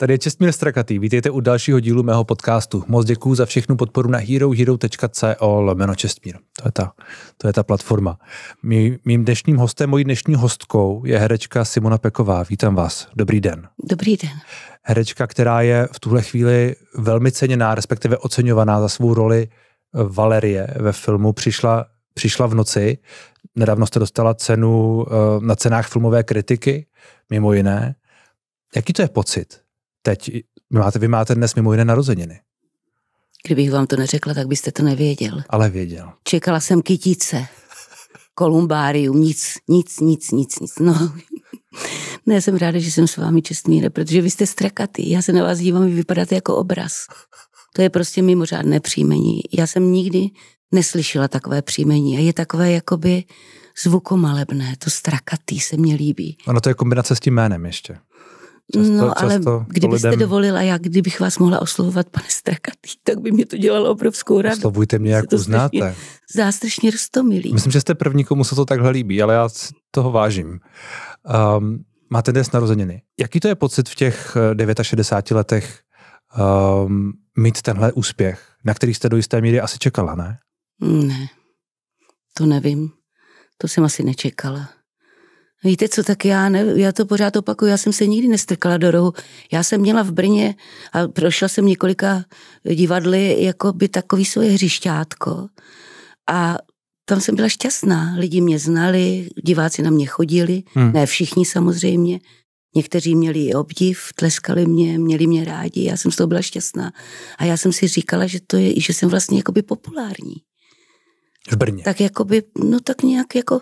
Tady je Čestmír Strakatý, vítejte u dalšího dílu mého podcastu. Moc děkuji za všechnu podporu na herohero.co lomeno Čestmír. To je ta, to je ta platforma. Mý, mým dnešním hostem, mojí dnešní hostkou je herečka Simona Peková. Vítám vás. Dobrý den. Dobrý den. Herečka, která je v tuhle chvíli velmi ceněná, respektive oceňovaná za svou roli Valerie ve filmu Přišla, přišla v noci. Nedávno jste dostala cenu eh, na cenách filmové kritiky, mimo jiné. Jaký to je pocit? teď, máte, vy máte dnes mimo jiné narozeniny. Kdybych vám to neřekla, tak byste to nevěděl. Ale věděl. Čekala jsem kytice, kolumbárium, nic, nic, nic, nic, nic. No, ne, jsem ráda, že jsem s vámi, Čestmíre, protože vy jste strakatý. Já se na vás dívám, vy vypadáte jako obraz. To je prostě mimořádné příjmení. Já jsem nikdy neslyšela takové příjmení a je takové jakoby zvukomalebné, to strakatý se mě líbí. Ano, to je kombinace s tím jménem ještě. Často, no ale často kdybyste lidem... dovolila, já kdybych vás mohla oslovovat, pane Strakatý, tak by mě to dělalo obrovskou radost. Oslovujte mě, jak uznáte. Zástrašně rostomilý. Myslím, že jste první, komu se to takhle líbí, ale já toho vážím. Um, máte dnes narozeniny. Jaký to je pocit v těch 69 eh, letech um, mít tenhle úspěch, na který jste do jisté míry asi čekala, ne? Ne, to nevím. To jsem asi nečekala. Víte co, tak já, ne, já to pořád opakuju, já jsem se nikdy nestrkala do rohu. Já jsem měla v Brně a prošla jsem několika divadly, jako by takový svoje hřišťátko. A tam jsem byla šťastná. Lidi mě znali, diváci na mě chodili, hmm. ne všichni samozřejmě. Někteří měli i obdiv, tleskali mě, měli mě rádi, já jsem z toho byla šťastná. A já jsem si říkala, že to je, že jsem vlastně jakoby populární. V Brně. Tak jakoby, no tak nějak jako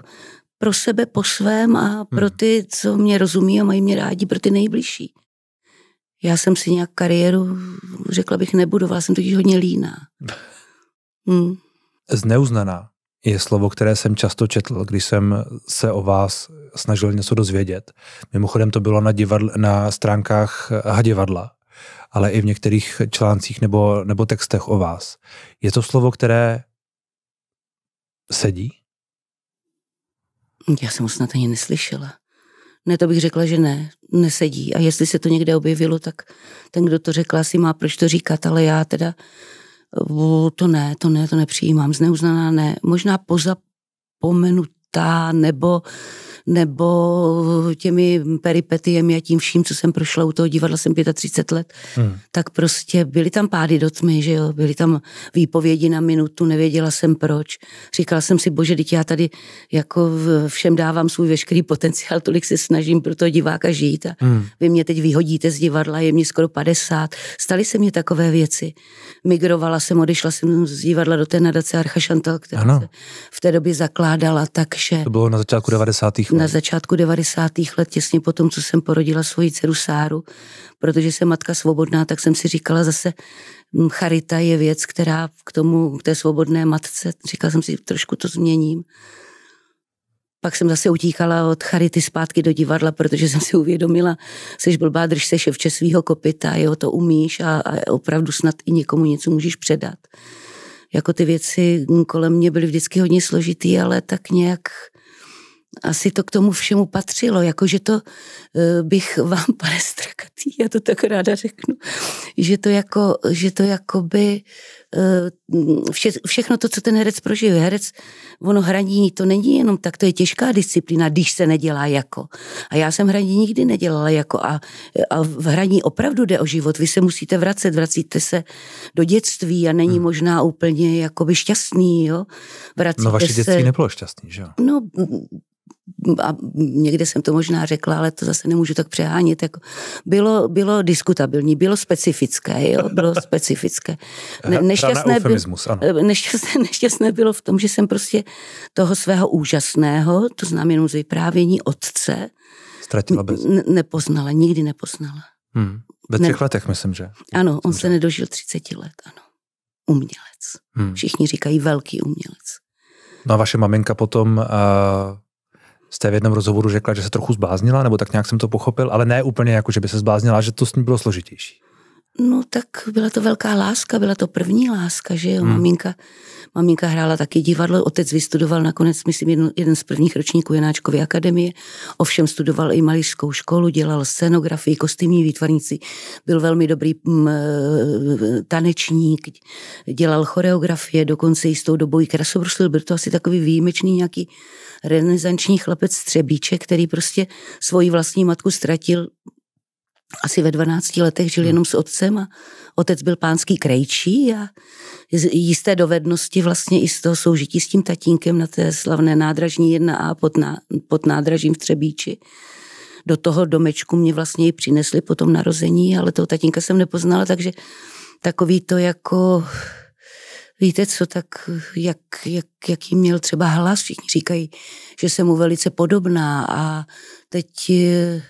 pro sebe po svém a pro hmm. ty, co mě rozumí a mají mě rádi, pro ty nejbližší. Já jsem si nějak kariéru, řekla bych, nebudovala, jsem totiž hodně líná. Hmm. Zneuznaná je slovo, které jsem často četl, když jsem se o vás snažil něco dozvědět. Mimochodem to bylo na, divadl, na stránkách Hadivadla, ale i v některých článcích nebo, nebo textech o vás. Je to slovo, které sedí? Já jsem ho snad ani neslyšela. Ne, to bych řekla, že ne, nesedí. A jestli se to někde objevilo, tak ten, kdo to řekl, asi má proč to říkat, ale já teda o, to ne, to ne, to nepřijímám. Zneuznaná ne. Možná pozapomenutá nebo nebo těmi peripetiemi a tím vším, co jsem prošla u toho divadla, jsem 35 let, hmm. tak prostě byly tam pády do tmy, že jo, byly tam výpovědi na minutu, nevěděla jsem proč. Říkala jsem si, bože, teď já tady jako všem dávám svůj veškerý potenciál, tolik se snažím pro toho diváka žít a hmm. vy mě teď vyhodíte z divadla, je mě skoro 50. Staly se mě takové věci. Migrovala jsem, odešla jsem z divadla do té nadace Archa Chantal, která ano. se v té době zakládala, takže... To bylo na začátku 90 na začátku 90. let, těsně po tom, co jsem porodila svoji dceru Sáru, protože jsem matka svobodná, tak jsem si říkala zase, hm, charita je věc, která k tomu, k té svobodné matce, říkala jsem si, trošku to změním. Pak jsem zase utíkala od charity zpátky do divadla, protože jsem si uvědomila, jsi blbá, drž se ševče svýho kopita, jo, to umíš a, a opravdu snad i někomu něco můžeš předat. Jako ty věci kolem mě byly vždycky hodně složitý, ale tak nějak asi to k tomu všemu patřilo, jakože to eh, bych vám, pane Strakatý, já to tak ráda řeknu, že to jako, že to by. Eh, vše, všechno to, co ten herec prožije. Herec, ono hraní, to není jenom tak, to je těžká disciplína, když se nedělá jako. A já jsem hraní nikdy nedělala jako a, a v hraní opravdu jde o život. Vy se musíte vracet, vracíte se do dětství a není hmm. možná úplně jakoby šťastný, jo. Vracíte no vaše dětství se... nebylo šťastný, že jo? No, a někde jsem to možná řekla, ale to zase nemůžu tak přehánit, jako bylo, bylo diskutabilní, bylo specifické, jo, bylo specifické. Ne, nešťastné, by, eh, nešťastné, nešťastné bylo v tom, že jsem prostě toho svého úžasného, to znám jenom z vyprávění otce, Ztratila bez... N- nepoznala, nikdy nepoznala. Hmm. Ve třech ne... letech, myslím, že. Ano, myslím, on že... se nedožil 30 let, ano. Umělec. Hmm. Všichni říkají velký umělec. No a vaše maminka potom uh, jste v jednom rozhovoru řekla, že se trochu zbláznila, nebo tak nějak jsem to pochopil, ale ne úplně jako, že by se zbláznila, že to s ní bylo složitější. No tak byla to velká láska, byla to první láska, že jo, hmm. maminka, maminka hrála taky divadlo, otec vystudoval nakonec, myslím, jeden, jeden z prvních ročníků Janáčkovy akademie, ovšem studoval i malířskou školu, dělal scenografii, kostýmní výtvarníci. byl velmi dobrý m, mm, eh, tanečník, dělal choreografie, dokonce i s tou dobou i krasobruslil, byl to asi takový výjimečný nějaký renesanční chlapec Střebíček, který prostě svoji vlastní matku ztratil asi ve 12 letech žil hmm. jenom s otcem a otec byl pánský krejčí a jisté dovednosti vlastně i z toho soužití s tím tatínkem na té slavné nádražní 1A pod, ná, pod nádražím v Třebíči. Do toho domečku mě vlastně i přinesli po tom narození, ale toho tatínka jsem nepoznala, takže takový to jako víte co, tak jak, jak, jaký měl třeba hlas, všichni říkají, že jsem mu velice podobná a teď eh,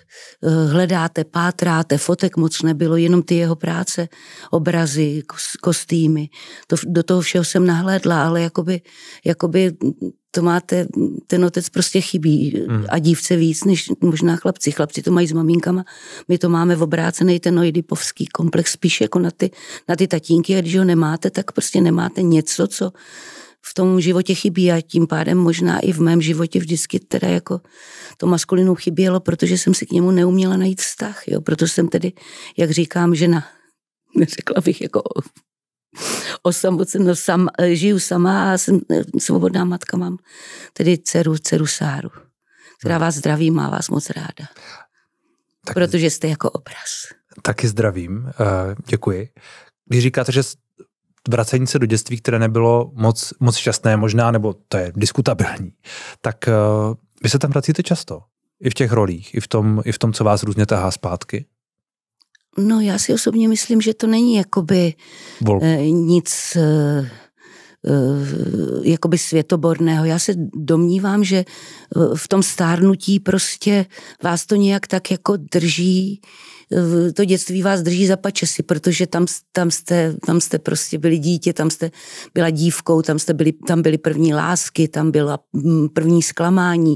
hledáte, pátráte, fotek moc nebylo, jenom ty jeho práce, obrazy, kostýmy, to, do toho všeho jsem nahlédla, ale jakoby, jakoby to máte, ten otec prostě chybí mm. a dívce víc než možná chlapci. Chlapci to mají s maminkama, my to máme v obrácený ten oidipovský komplex spíš jako na ty, na ty tatínky a když ho nemáte, tak prostě nemáte něco, co v tom životě chybí a tím pádem možná i v mém životě vždycky teda jako to maskulinu chybělo, protože jsem si k němu neuměla najít vztah, jo, proto jsem tedy, jak říkám, žena, neřekla bych jako osamocen, no, sam, eh, žiju sama a jsem eh, svobodná matka, mám tedy dceru, dceru Sáru, která hmm. vás zdraví, má vás moc ráda. Tak, protože jste jako obraz. Taky zdravím, eh, děkuji. Když říkáte, že vracení se do dětství, které nebylo moc, moc šťastné možná, nebo to je diskutabilní, tak vy se tam vracíte často? I v těch rolích, i v tom, i v tom co vás různě tahá zpátky? No já si osobně myslím, že to není jakoby Vol. Eh, nic eh, eh, jakoby světoborného. Já se domnívám, že v tom stárnutí prostě vás to nějak tak jako drží to dětství vás drží za pačesy, protože tam, tam, jste, tam jste prostě byli dítě, tam jste byla dívkou, tam, jste byli, tam byly první lásky, tam byla mm, první zklamání,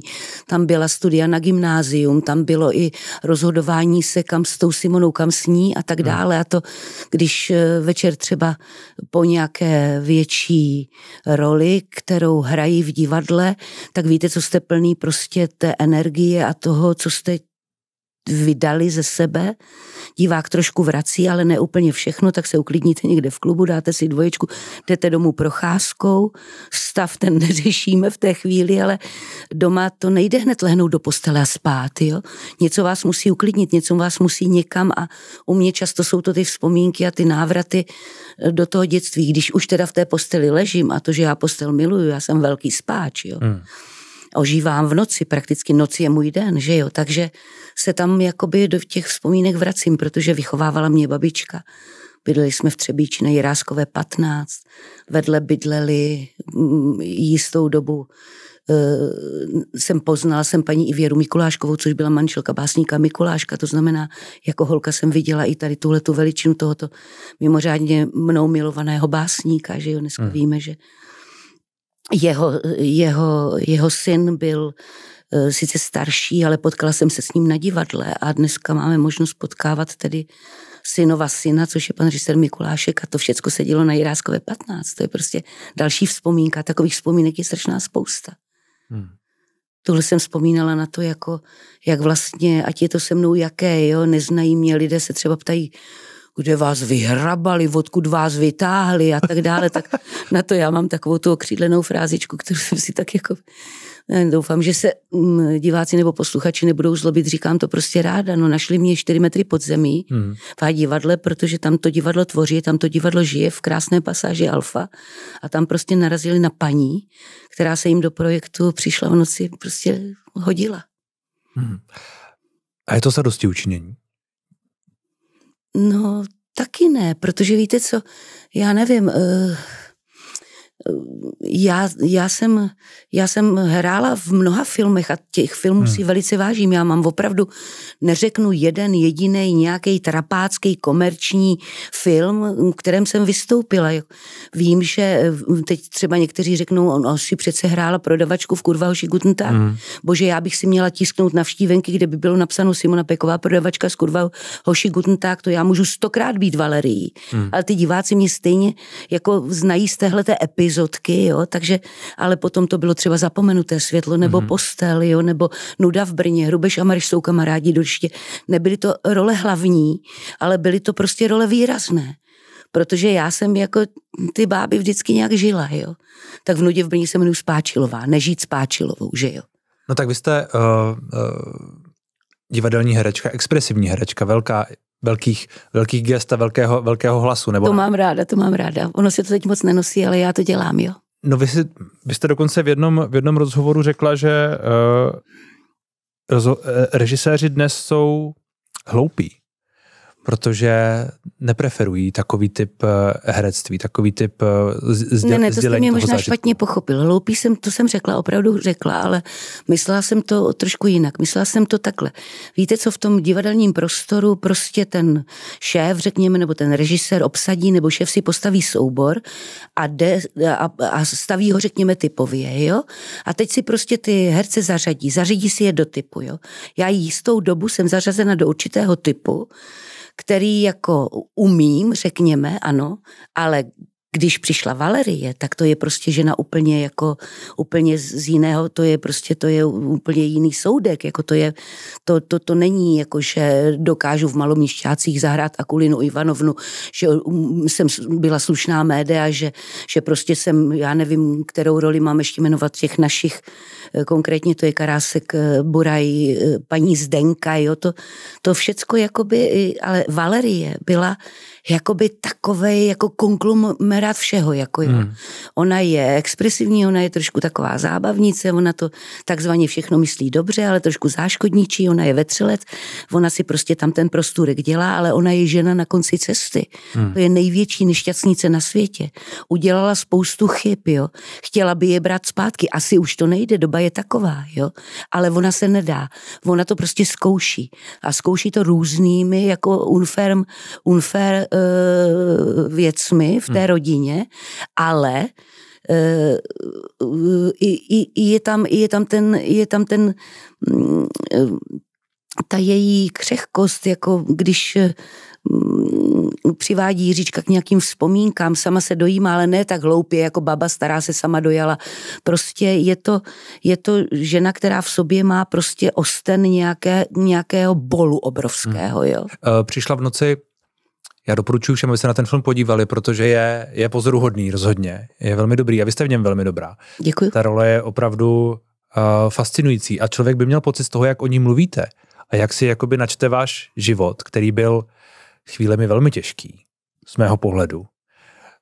tam byla studia na gymnázium, tam bylo i rozhodování se, kam s tou Simonou, kam s ní a tak hmm. dále. A to, když eh, večer třeba po nějaké větší roli, kterou hrají v divadle, tak víte, co jste plný prostě té energie a toho, co jste vydali ze sebe. Divák trošku vrací, ale ne úplně všechno, tak se uklidníte někde v klubu, dáte si dvoječku, jdete domů procházkou, stav ten neřešíme v té chvíli, ale doma to nejde hned lehnout do postele a spát, jo. Něco vás musí uklidnit, něco vás musí někam a u mě často jsou to ty vzpomínky a ty návraty do toho dětství, když už teda v té posteli ležím a to, že já postel miluju, já jsem velký spáč, jo. Hmm ožívám v noci, prakticky noc je můj den, že jo, takže se tam jakoby do těch vzpomínek vracím, protože vychovávala mě babička. Bydleli jsme v Třebíči na Jiráskové 15, vedle bydleli mm, jistou dobu e, jsem poznala jsem paní Ivěru Mikuláškovou, což byla manželka básníka Mikuláška, to znamená, jako holka jsem viděla i tady tuhle tu veličinu tohoto mimořádně mnou milovaného básníka, že jo, dneska hmm. víme, že jeho, jeho, jeho syn byl eh, sice starší, ale potkala jsem se s ním na divadle a dneska máme možnost potkávat tedy synova syna, což je pan režisér Mikulášek a to všechno se dělo na Jiráskové 15. To je prostě další vzpomínka, takových vzpomínek je strašná spousta. Hmm. Tohle jsem vzpomínala na to, jako, jak vlastně, ať je to se mnou jaké, jo, neznají mě lidé, se třeba ptají, kde vás vyhrabali, odkud vás vytáhli a tak dále, tak na to já mám takovou tu okřídlenou frázičku, kterou jsem si tak jako... Doufám, že se mm, diváci nebo posluchači nebudou zlobit, říkám to prostě ráda. No, našli mě 4 metry pod zemí hmm. v divadle, protože tam to divadlo tvoří, tam to divadlo žije v krásné pasáži Alfa a tam prostě narazili na paní, která se jim do projektu přišla v noci, prostě hodila. Hmm. A je to za dosti učinění? No, taky ne, protože víte co, já nevím, eh, já, já, jsem, já jsem hrála v mnoha filmech a těch filmů hmm. si velice vážím. Já mám opravdu, neřeknu jeden jediný nějaký trapácký komerční film, v kterém jsem vystoupila. Vím, že eh, teď třeba někteří řeknou, on, si přece hrála prodavačku v Kurva Hoši Guten Tag. Hmm. Bože, já bych si měla tisknout na vštívenky, kde by bylo napsáno Simona Peková prodavačka z Kurva Hoši Guten Tag, to já můžu stokrát být Valerii. Hmm. Ale ty diváci mě stejně jako znají z téhleté epizody epizodky, jo, takže, ale potom to bylo třeba zapomenuté světlo, nebo mm-hmm. postel, jo, nebo nuda v Brně, Hrubeš a Mariš jsou kamarádi do Nebyly to role hlavní, ale byly to prostě role výrazné protože já jsem jako ty báby vždycky nějak žila, jo. Tak v Nudě v Brně se jmenuji Spáčilová, nežít Spáčilovou, že jo. No tak vy jste uh, uh, divadelní herečka, expresivní herečka, velká velkých, velkých gest a velkého, velkého hlasu. Nebo... To mám ráda, to mám ráda. Ono se to teď moc nenosí, ale já to dělám, jo. No vy, si, vy jste dokonce v jednom, v jednom rozhovoru řekla, že uh, rozho- uh, režiséři dnes jsou hloupí protože nepreferují takový typ eh, herectví, takový typ sdělení. Eh, ne, ne, to jste mě možná zážitku. špatně pochopil. Hloupý jsem, to jsem řekla, opravdu řekla, ale myslela jsem to trošku jinak. Myslela jsem to takhle. Víte, co v tom divadelním prostoru prostě ten šéf, řekněme, nebo ten režisér obsadí, nebo šéf si postaví soubor a, jde, a, a staví ho, řekněme, typově, jo? A teď si prostě ty herce zařadí, zařadí si je do typu, jo? Já jistou dobu jsem zařazena do určitého typu, který jako umím, řekněme, ano, ale když přišla Valerie, tak to je prostě žena úplně jako, úplně z jiného, to je prostě, to je úplně jiný soudek, jako to je, to, to, to není jako, že dokážu v malomíšťácích zahrát Akulinu Ivanovnu, že um, jsem byla slušná média, že, že prostě jsem, já nevím, kterou roli mám ještě jmenovat těch našich Eh, konkrétně to je Karásek eh, Buraj, eh, paní Zdenka, jo, to, to všecko jakoby, ale Valerie byla jakoby takovej jako konglomerát všeho, jako jo. Hmm. Ona je expresivní, ona je trošku taková zábavnice, ona to takzvaně všechno myslí dobře, ale trošku záškodničí, ona je vetřelec, ona si prostě tam ten prostůrek dělá, ale ona je žena na konci cesty. Hmm. To je největší nešťastnice na světě. Udělala spoustu chyb, jo. Chtěla by je brát zpátky, asi už to nejde, doba je taková, jo. Ale ona se nedá. Ona to prostě zkouší. A zkouší to různými jako unfair, unfair uh, věcmi v té hmm. rodině, ale uh, i, i, je, tam, je tam ten, je tam ten uh, ta její křehkost, jako když uh, Mm, přivádí Jiříčka k nějakým vzpomínkám, sama se dojímá, ale ne tak hloupě, jako baba stará se sama dojala. Prostě je to, je to žena, která v sobě má prostě osten nějaké, nějakého bolu obrovského. Hmm. Jo? Eh, přišla v noci já doporučuji všem, aby se na ten film podívali, protože je, je pozoruhodný rozhodně. Je velmi dobrý a vy jste v něm velmi dobrá. Děkuji. Ta role je opravdu uh, fascinující a člověk by měl pocit z toho, jak o ní mluvíte a jak si jakoby načte váš život, který byl chvílemi velmi těžký, z mého pohledu.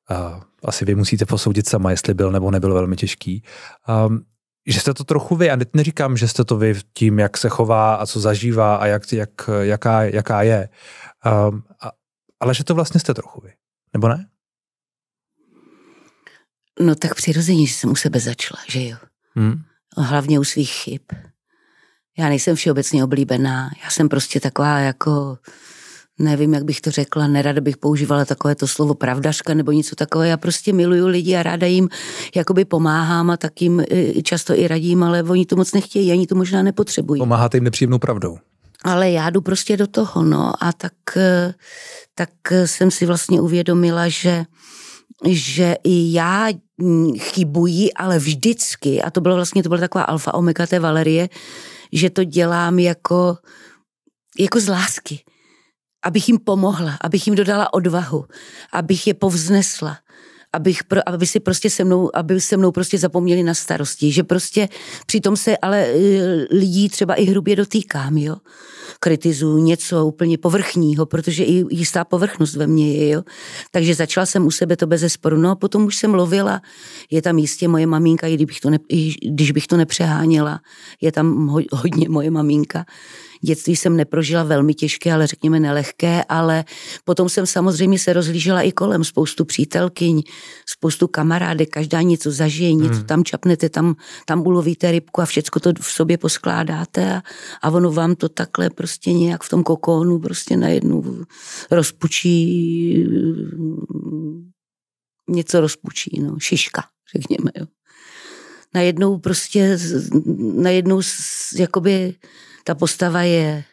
A asi vy musíte posoudit sama, jestli byl nebo nebyl velmi těžký. A že jste to trochu vy, a teď neříkám, že jste to vy tím, jak se chová a co zažívá a jak, jak, jaká, jaká je, um, a, ale že to vlastně jste trochu vy, nebo ne? No tak přirozeně že jsem u sebe začala, že jo. Hmm. Hlavně u svých chyb. Já nejsem všeobecně oblíbená, já jsem prostě taková jako nevím, jak bych to řekla, nerada bych používala takové to slovo pravdaška nebo něco takové. Já prostě miluju lidi a ráda jim jakoby pomáhám a tak jim e, často i radím, ale oni to moc nechtějí, ani to možná nepotřebují. Pomáháte jim nepříjemnou pravdou. Ale já jdu prostě do toho, no a tak, e, tak jsem si vlastně uvědomila, že že i já mm, chybuji, ale vždycky, a to bylo vlastně, to byla taková alfa omega té Valerie, že to dělám jako, jako z lásky abych jim pomohla, abych jim dodala odvahu, abych je povznesla, abych pro, aby si prostě se mnou, aby se mnou prostě zapomněli na starosti, že prostě přitom se ale e, lidí třeba i hrubě dotýkám, jo. Kritizuju něco úplně povrchního, protože i jistá povrchnost ve mně je, jo. Takže začala jsem u sebe to bez zesporu. No a potom už jsem lovila, je tam jistě moje maminka, i, kdybych to ne, i když bych to nepřeháněla, je tam hodně moje maminka dětství jsem neprožila velmi těžké, ale řekněme nelehké, ale potom jsem samozřejmě se rozlížela i kolem spoustu přítelkyň, spoustu kamarády, každá něco zažije, něco hmm. tam čapnete, tam, tam ulovíte rybku a všecko to v sobě poskládáte a, a ono vám to takhle prostě nějak v tom kokónu prostě najednou rozpučí něco rozpučí, no, šiška, řekněme, jo najednou prostě, najednou jakoby ta postava je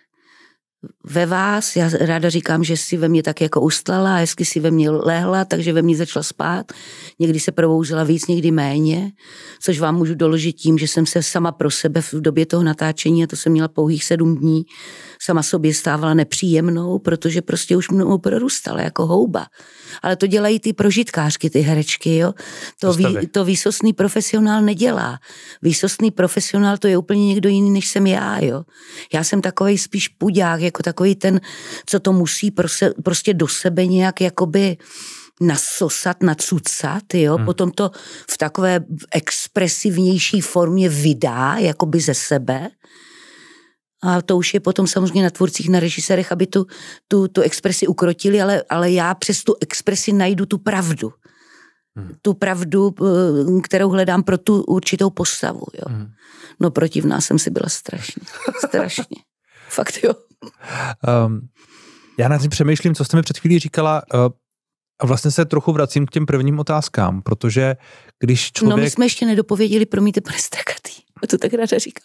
ve vás, já ráda říkám, že si ve mně tak jako ustlala, hezky si ve mně lehla, takže ve mně začala spát. Někdy se probouzela víc, někdy méně, což vám můžu doložit tím, že jsem se sama pro sebe v době toho natáčení, a to jsem měla pouhých sedm dní, sama sobě stávala nepříjemnou, protože prostě už mnou prorůstala jako houba. Ale to dělají ty prožitkářky, ty herečky, jo. To, vý, to výsostný profesionál nedělá. Výsostný profesionál to je úplně někdo jiný, než jsem já, jo. Já jsem takový spíš puďák, jako takový ten, co to musí prostě, prostě do sebe nějak jakoby nasosat, nacucat, jo, hmm. potom to v takové expresivnější formě vydá, jakoby ze sebe a to už je potom samozřejmě na tvůrcích, na režisérech, aby tu, tu, tu expresi ukrotili, ale, ale já přes tu expresi najdu tu pravdu. Hmm. Tu pravdu, eh, kterou hledám pro tu určitou postavu. Jo. Hmm. No protivná jsem si byla strašně. Strašně. Fakt jo. Um, já nad tím přemýšlím, co jste mi před chvílí říkala. Uh, a vlastně se trochu vracím k těm prvním otázkám, protože když člověk... No my jsme ještě nedopověděli, promíte, pane Strakatý to tak ráda říkám,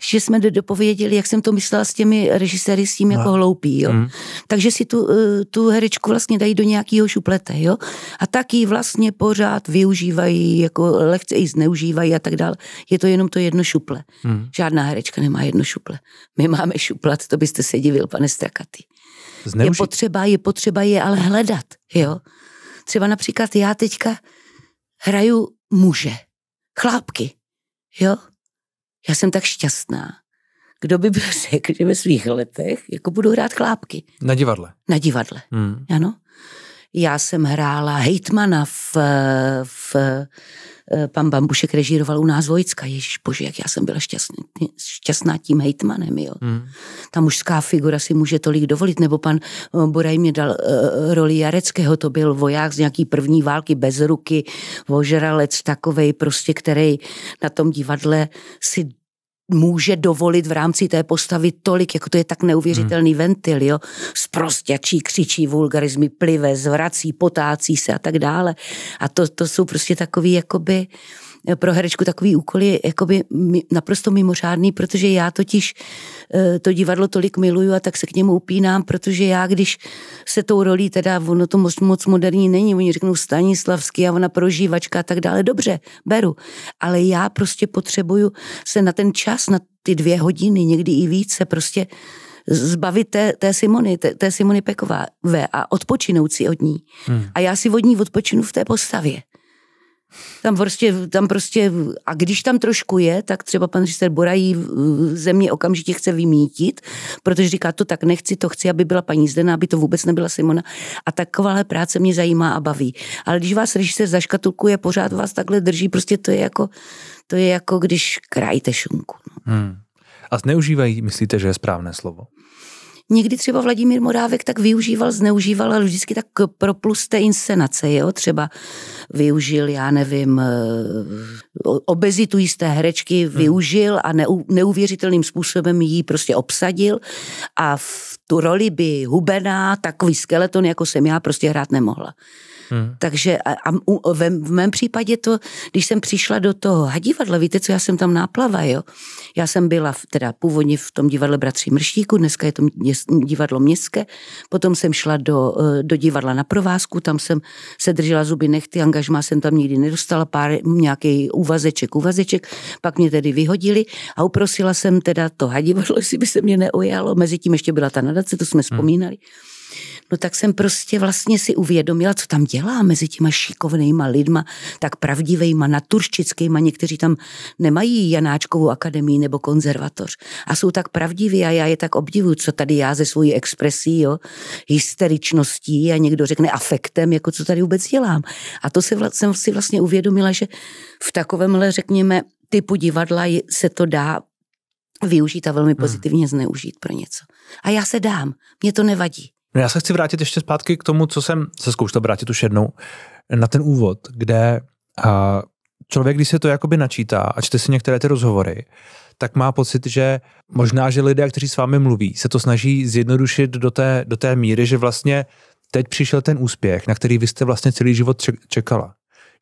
že jsme dopověděli, jak jsem to myslela s těmi režiséry, s tím no. jako jo. Mm. Takže si tu, eh, tu herečku vlastně dají do nějakého šuplete, jo. A tak ji vlastně pořád využívají, jako lehce ji zneužívají a tak dále. Je to jenom to jedno šuple. Mm. Žádná herečka nemá jedno šuple. My máme šuplat, to byste se divil, pane Strakaty. Je potřeba, je potřeba je ale hledat, jo. Třeba například já teďka hraju muže, chlápky, jo já jsem tak šťastná. Kdo by byl řekl, že ve svých letech jako budu hrát chlápky. Na divadle. Na divadle, hmm. ano. Já jsem hrála hejtmana v, v Eh, pan Bambušek režíroval u nás Vojcka. Ježíš bože, jak já jsem byla šťastný, šťastná tím hejtmanem. Jo. Hmm. Ta mužská figura si může tolik dovolit. Nebo pan eh, Boraj mě dal uh, roli Jareckého, to byl voják z nějaký první války, bez ruky, vožralec takovej prostě, který na tom divadle si může dovolit v rámci té postavy tolik, jako to je tak neuvěřitelný hmm. ventil, jo. Sprostěčí, křičí vulgarizmy, plive, zvrací, potácí se a tak dále. A to, to jsou prostě takový, jakoby, uh, Eh, pro herečku takový úkol je jakoby naprosto mimořádný, protože já totiž eh, to divadlo tolik miluju a tak se k němu upínám, protože já, když se tou rolí, teda ono to moc, moc moderní není, oni řeknou Stanislavský a ona prožívačka a tak dále, dobře, beru, ale já prostě potřebuju se na ten čas, na ty dvě hodiny, někdy i více, prostě zbavit té, té Simony, té, té Simony Pekové a odpočinout si od ní. Hmm. A já si od ní odpočinu v té postavě. Tam prostě, tam prostě, a když tam trošku je, tak třeba pan ředitel Borají země okamžitě chce vymítit, protože říká, to tak nechci, to chci, aby byla paní Zdena, aby to vůbec nebyla Simona. A takováhle práce mě zajímá a baví. Ale když vás režisér zaškatulkuje, pořád vás takhle drží, prostě to je jako, to je jako když krájíte šunku. No. Hmm. A zneužívají, myslíte, že je správné slovo? Někdy třeba Vladimír Morávek tak využíval, zneužíval, ale vždycky tak plus té inscenace, jo? Třeba využil, já nevím, eh, obezitu jisté herečky hmm. využil a neuvěřitelným způsobem ji prostě obsadil a v tu roli by hubená, takový skeleton, jako jsem já, prostě hrát nemohla. Hmm. Takže a, a u, ve, v mém případě to, když jsem přišla do toho divadla, víte co, já jsem tam náplava, jo. Já jsem byla v, teda původně v tom divadle Bratří Mrštíku, dneska je to mě, divadlo městské, potom jsem šla do, eh, do divadla na provázku, tam jsem se držela zuby nechty, angažma jsem tam nikdy nedostala, pár nějaký úvazeček, úvazeček, pak mě tedy vyhodili a uprosila jsem teda to hadivadlo, jestli by se mě neujalo, mezi tím ještě byla ta nadace, to jsme hmm. vzpomínali. Hmm. No tak jsem prostě vlastně si uvědomila, co tam dělá mezi těma šikovnýma lidma, tak pravdivejma, naturščickýma, někteří tam nemají Janáčkovou akademii nebo konzervatoř a jsou tak pravdiví a já je tak obdivuju, co tady já ze svojí expresí, jo, hysteričností a někdo řekne afektem, jako co tady vůbec dělám. A to se vla, jsem si vlastně uvědomila, že v takovémhle, řekněme, typu divadla se to dá využít a velmi hmm. pozitivně zneužít pro něco. A já se dám, mě to nevadí. No Já se chci vrátit ještě zpátky k tomu, co jsem se zkoušel vrátit už jednou, na ten úvod, kde a, člověk, když se to jakoby načítá a čte si některé ty rozhovory, tak má pocit, že možná, že lidé, kteří s vámi mluví, se to snaží zjednodušit do té, do té míry, že vlastně teď přišel ten úspěch, na který vy jste vlastně celý život čekala.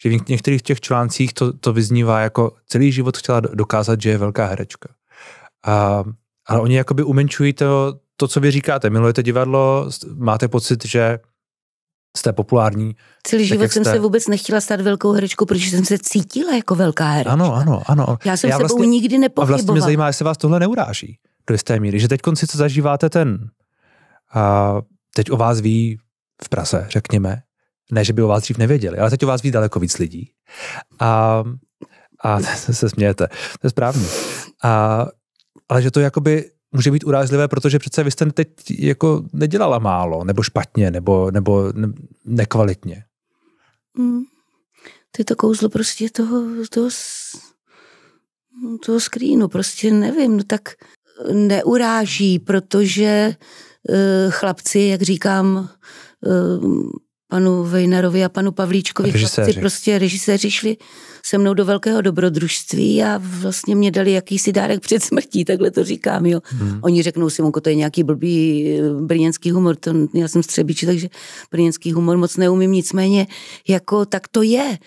Že v některých těch článcích to, to vyznívá jako celý život chtěla dokázat, že je velká herečka. A, ale oni jakoby umenčují to, to, co vy říkáte, milujete divadlo, máte pocit, že jste populární. Celý život jsem se vůbec nechtěla stát velkou herečkou, protože jsem se cítila jako velká herečka. Ano, ano, ano. Já jsem Já vlastně, sebou nikdy nepochybovala. A vlastně mě zajímá, jestli vás tohle neuráží do jisté míry, že teď co zažíváte ten, a teď o vás ví v Praze, řekněme, ne, že by o vás dřív nevěděli, ale teď o vás ví daleko víc lidí. A, a se smějete, to je správně. A, ale že to jakoby může být urážlivé, protože přece vy jste teď jako nedělala málo, nebo špatně, nebo, nebo nekvalitně. Mm. To je to kouzlo prostě toho, toho, toho screenu, prostě nevím, no tak neuráží, protože eh, chlapci, jak říkám, eh, panu Vejnarovi a panu Pavlíčkovi. Režiséři. prostě režiséři šli se mnou do velkého dobrodružství a vlastně mě dali jakýsi dárek před smrtí, takhle to říkám, jo. Hmm. Oni řeknou si, to je nějaký blbý eh, brněnský humor, to, já jsem střebič, takže brněnský humor moc neumím, nicméně jako tak to je.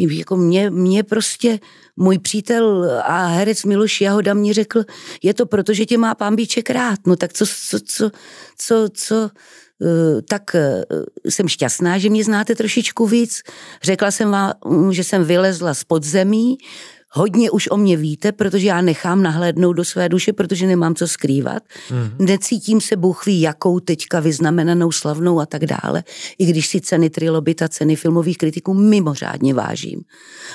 Jako mě, mě prostě můj přítel a herec Miloš Jahoda mě řekl, je to proto, že tě má pán Bíček rád. No tak co, co, co, co, co Eh, tak eh, jsem šťastná, že mě znáte trošičku víc. Řekla jsem vám, že jsem vylezla z podzemí, hodně už o mě víte, protože já nechám nahlédnout do své duše, protože nemám co skrývat. Mm-hmm. Necítím se Bůh ví, jakou teďka vyznamenanou, slavnou a tak dále, i když si ceny trilobita, ceny filmových kritiků mimořádně vážím.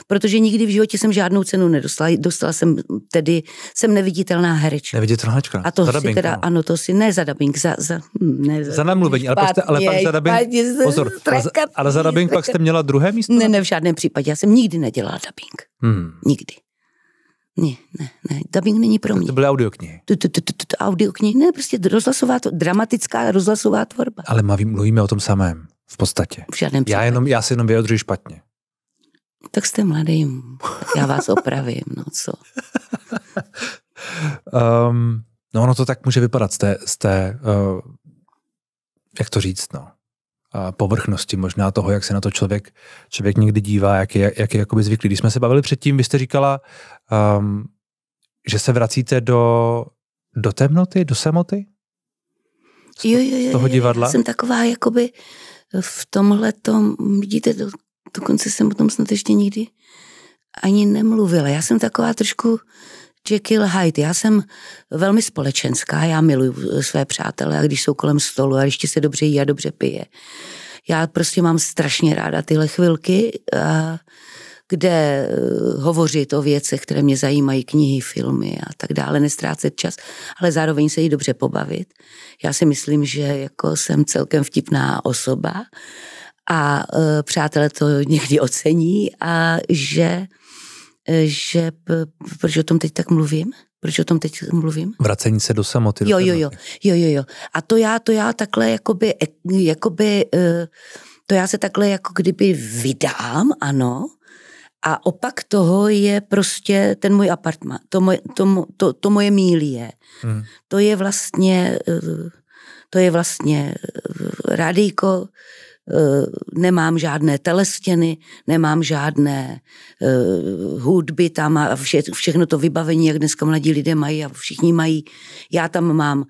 Protože nikdy v životě jsem žádnou cenu nedostala. Dostala jsem tedy, jsem neviditelná herečka. Neviditelná herečka. A to si teda, no. ano, to si, ne za dubbing, za, za, hm, ne, za, za namluvení, ale, špatně, pak ale pak za dubbing, pozor, ale, ale za dubbing pak jste měla druhé místo? Ne, ne, v žádném případě, já jsem nikdy nedělala dubbing. Hmm. Nikdy. Ne, ne, ne, dubbing není pro mě. To byly audioknihy. To, to, to, to, audioknihy, ne, prostě rozhlasová, to, dramatická rozhlasová tvorba. Ale mluvím, mluvíme o tom samém, v podstatě. V žádném případě. já, jenom, já si jenom vyjadřuji špatně. Tak jste mladý, já vás opravím, no co. um, no ono to tak může vypadat jste, jste uh, jak to říct, no povrchnosti možná toho, jak se na to člověk, člověk někdy dívá, jak je, jak je jakoby zvyklý. Když jsme se bavili předtím, vy jste říkala, um, že se vracíte do, do temnoty, do samoty? Z, jo, jo, jo, z toho divadla? Jo, jsem taková jakoby v tomhle tom, vidíte, do, dokonce jsem o tom snad ještě nikdy ani nemluvila. Já jsem taková trošku Jekyll Hyde. Já jsem velmi společenská, já miluji uh, své přátelé, a když jsou kolem stolu a ještě se dobře jí a dobře pije. Já prostě mám strašně ráda tyhle chvilky, kde uh, hovořit o věcech, které mě zajímají, knihy, filmy a tak dále, nestrácet čas, ale zároveň se jí dobře pobavit. Já si myslím, že jako jsem celkem vtipná osoba a uh, přátelé to někdy ocení a že Eh, že, proč o tom teď tak mluvím? Proč o tom teď mluvím? Vracení se do samoty. Jo, jo, jo, jo, jo, jo. A to já, to já takhle jakoby, e, jakoby, eh, to já se takhle jako kdyby vydám, ano, a opak toho je prostě ten můj apartma, to moje, to, to, to moje mílie. Hmm. To je vlastně, eh, to je vlastně rádíko, Eh, nemám žádné telestěny, nemám žádné uh, hudby tam a vše, všechno to vybavení, jak dneska mladí lidé mají a všichni mají. Já tam mám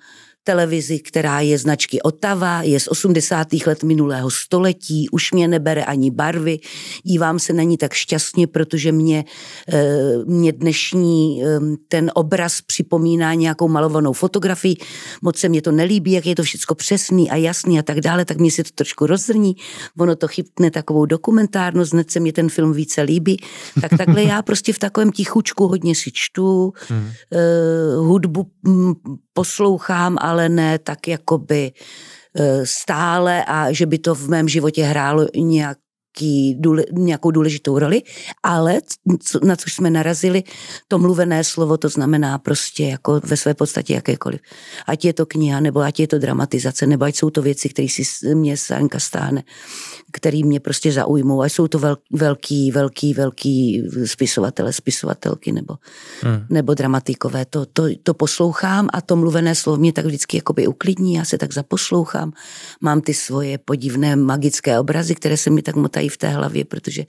televizi, která je značky Otava, je z 80. let minulého století, už mě nebere ani barvy, dívám se na ní tak šťastně, protože mě, eh, mě dnešní ehm, ten obraz připomíná nějakou malovanou fotografii, moc se mě to nelíbí, jak je to všechno přesný a jasný a tak dále, tak mě se to trošku rozrní, ono to chytne takovou dokumentárnost, hned se mě ten film více líbí, tak takhle já prostě v takovém tichučku hodně si čtu, hmm. eh, hudbu mm, poslouchám, ale ne tak jakoby eh, stále a že by to v mém životě hrálo nějak nějaký, důle, nějakou důležitou roli, ale co, na což jsme narazili, to mluvené slovo, to znamená prostě jako ve své podstatě jakékoliv. Ať je to kniha, nebo ať je to dramatizace, nebo ať jsou to věci, které si mě Sanka stáhne, které mě prostě zaujmou, ať jsou to vel, velký, velký, velký spisovatele, spisovatelky, nebo, hmm. nebo dramatikové. To, to, to poslouchám a to mluvené slovo mě tak vždycky jakoby uklidní, já se tak zaposlouchám, mám ty svoje podivné magické obrazy, které se mi tak motají dělají v té hlavě, protože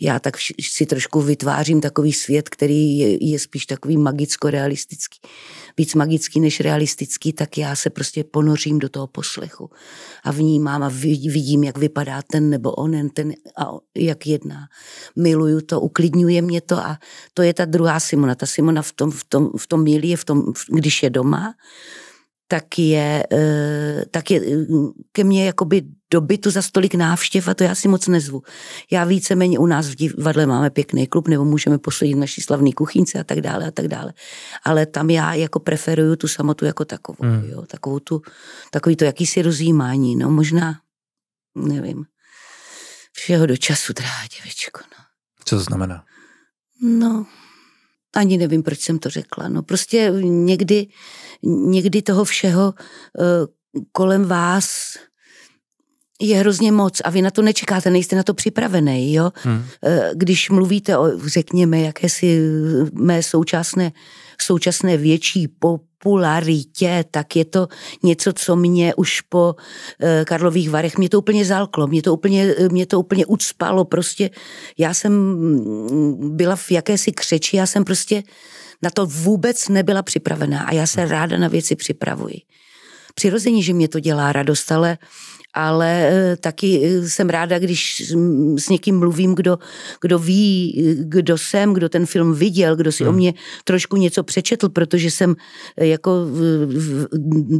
já tak si trošku vytvářím takový svět, který je, je spíš takový magicko-realistický. Víc magický než realistický, tak já se prostě ponořím do toho poslechu a vnímám a vidím, jak vypadá ten nebo onen, ten a jak jedná. Miluju to, uklidňuje mě to a to je ta druhá Simona. Ta Simona v tom, v tom, v tom milí je v tom, když je doma, tak je, eh, tak je eh, ke mně jakoby do bytu za stolik návštěv a to já si moc nezvu. Já víceméně u nás v divadle máme pěkný klub nebo můžeme posledit naší slavný kuchyňce a tak dále a tak dále. Ale tam já jako preferuju tu samotu jako takovou, hmm. jo, takovou tu, takový to jakýsi rozjímání, no možná, nevím, všeho do času, drahá děvečko, no. Co to znamená? No, ani nevím, proč jsem to řekla, no prostě někdy, uh, někdy toho všeho eh, kolem vás je hrozně moc a vy na to nečekáte, nejste na to připravený, jo? Hmm. Eh, když mluvíte o, řekněme, jakési eh, mé současné, současné větší popularitě, tak je to něco, co mě už po Karlových Varech, mě to úplně zalklo, mě to úplně, mě to úplně ucpalo, prostě já jsem mm, byla v jakési křeči, já jsem prostě na to vůbec nebyla připravená a já se ráda na věci připravuji. přirozeně, že mě to dělá radost, ale ale eh, taky eh, jsem ráda, když s někým mluvím, kdo, kdo ví, eh, kdo jsem, kdo ten film viděl, kdo si hmm. o mě trošku něco přečetl, protože jsem jako v, v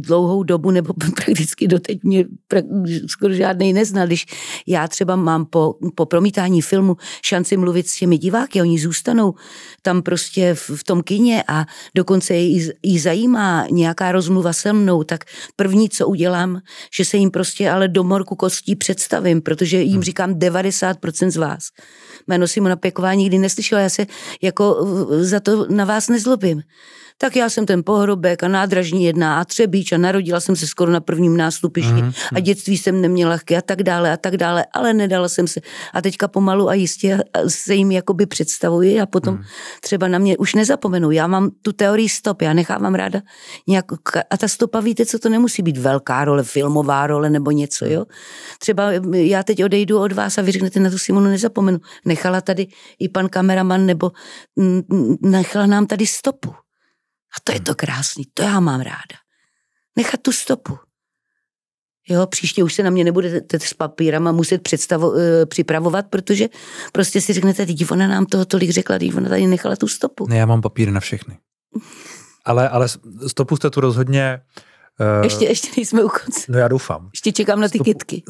dlouhou dobu, nebo prakticky doteď mě pra, skoro žádný neznal, když já třeba mám po, po promítání filmu šanci mluvit s těmi diváky, oni zůstanou tam prostě v, v tom kině a dokonce jí, jí zajímá nějaká rozmluva se mnou, tak první, co udělám, že se jim prostě ale do morku kostí představím, protože jim hmm. říkám 90% z vás. Jméno Simona Pěková nikdy neslyšela, já se jako eh, za to na vás nezlobím. Tak já jsem ten pohrobek a nádražní jedna a Třebíč a narodila jsem se skoro na prvním nástupišti hmm a hmm. dětství jsem neměla lehké a tak dále a tak dále, ale nedala jsem se. A teďka pomalu a jistě eh, se jim jakoby představuji a potom hmm. třeba na mě už nezapomenu. Já mám tu teorii stop, já nechávám ráda nějak, a ta stopa víte, co to nemusí být velká role, filmová role nebo něco něco, jo. Třeba já teď odejdu od vás a vy řeknete, na tu Simonu nezapomenu. Nechala tady i pan kameraman, nebo nechala nám tady stopu. A to je to krásný, to já mám ráda. Nechat tu stopu. Jo, příště už se na mě nebudete s papírama muset představo, e, připravovat, protože prostě si řeknete, ty ona nám toho tolik řekla, ty ona tady nechala tu stopu. Ne, já mám papíry na všechny. Ale, ale stopu jste tu rozhodně uh, Uh, ještě, ještě nejsme u konce. No já doufám. Ještě čekám na ty stopu... kytky.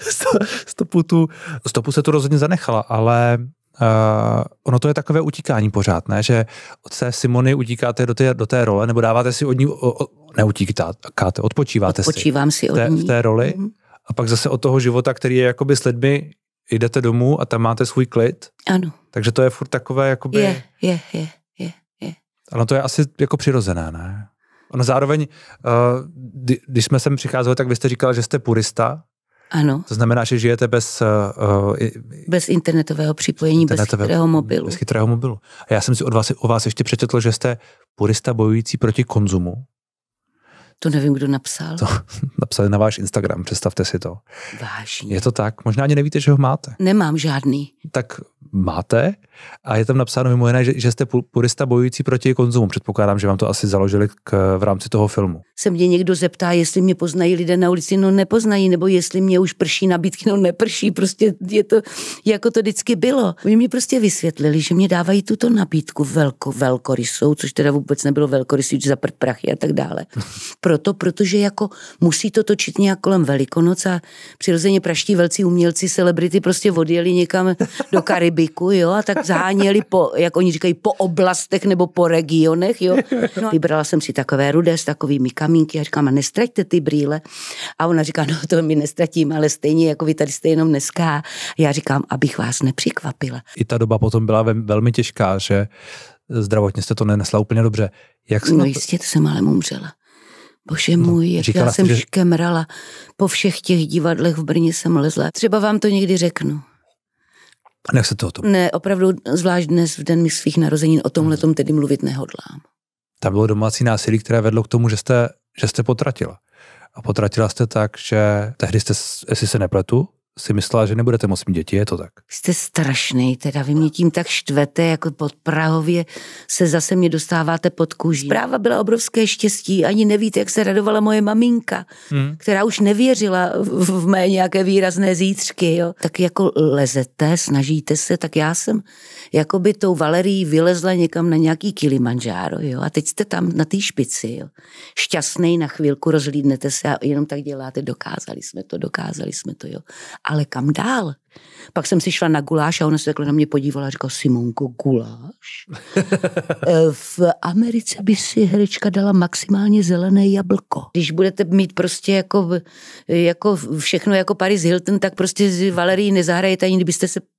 stopu, tu, stopu se tu rozhodně zanechala, ale Uh, ono to je takové utíkání pořád, ne? že od té Simony utíkáte do té, do té role, nebo dáváte si od ní, neutíkáte, odpočíváte Odpočívám si, si od té, ní. v té roli mm. a pak zase od toho života, který je jakoby s lidmi, jdete domů a tam máte svůj klid. Ano. Takže to je furt takové jakoby... Je, je, je. Ano, to je asi jako přirozené, ne? Ono zároveň, eh, když jsme sem přicházeli, tak vy jste říkala, že jste purista. Ano. To znamená, že žijete bez... Uh, bez internetového připojení, internetové, bez chytrého mobilu. Bez chytrého mobilu. A já jsem si od vás, o vás ještě přečetl, že jste purista bojující proti konzumu. To nevím, kdo napsal. To napsali na váš Instagram, představte si to. Vážně. Je to tak? Možná ani nevíte, že ho máte. Nemám žádný. Tak máte a je tam napsáno mimo jiné, že, že jste purista bojující proti konzumu. Předpokládám, že vám to asi založili k, v rámci toho filmu. Se mě někdo zeptá, jestli mě poznají lidé na ulici, no nepoznají, nebo jestli mě už prší nabídky, no neprší. Prostě je to, jako to vždycky bylo. Oni mi prostě vysvětlili, že mě dávají tuto nabídku velko, velkorysou, což teda vůbec nebylo velkorysou, za prd prachy a tak dále. proto, protože jako musí to točit nějak kolem Velikonoc a přirozeně praští velcí umělci, celebrity prostě odjeli někam do Karibiku, jo, a tak zháněli po, jak oni říkají, po oblastech nebo po regionech, jo. No, vybrala jsem si takové rudé s takovými kamínky a říkám, a nestraťte ty brýle. A ona říká, no to my nestratím, ale stejně jako vy tady jste jenom dneska. Já říkám, abych vás nepřikvapila. I ta doba potom byla velmi těžká, že zdravotně jste to nenesla úplně dobře. Jak no jistě, to jsem ale umřela. Bože no, můj, jak Říkala já jsem že... škemrala. Po všech těch divadlech v Brně jsem lezla. Třeba vám to někdy řeknu. A nech se to o tom. Ne, opravdu, zvlášť dnes v den svých narozenin, o tomhle hmm. tom tedy mluvit nehodlám. Tam bylo domácí násilí, které vedlo k tomu, že jste, že jste potratila. A potratila jste tak, že tehdy jste, jestli se nepletu, si myslela, že nebudete moc mít děti, je to tak? Jste strašný, teda vy mě tím tak štvete, jako pod Prahově se zase mě dostáváte pod kůži. Zpráva byla obrovské štěstí, ani nevíte, jak se radovala moje maminka, hmm. která už nevěřila v, v mé nějaké výrazné zítřky, jo. Tak jako lezete, snažíte se, tak já jsem jako by tou Valerií vylezla někam na nějaký Kilimanjáro, jo, a teď jste tam na té špici, jo. Šťastnej na chvilku rozlídnete se a jenom tak děláte, dokázali jsme to, dokázali jsme to, jo ale kam dál? Pak jsem si šla na guláš a ona se takhle na mě podívala a říkala, Simonko, guláš? Eh, v Americe by si herečka dala maximálně zelené jablko. Když budete mít prostě jako, jako všechno jako Paris Hilton, tak prostě Valerii nezahrajete, ani kdybyste se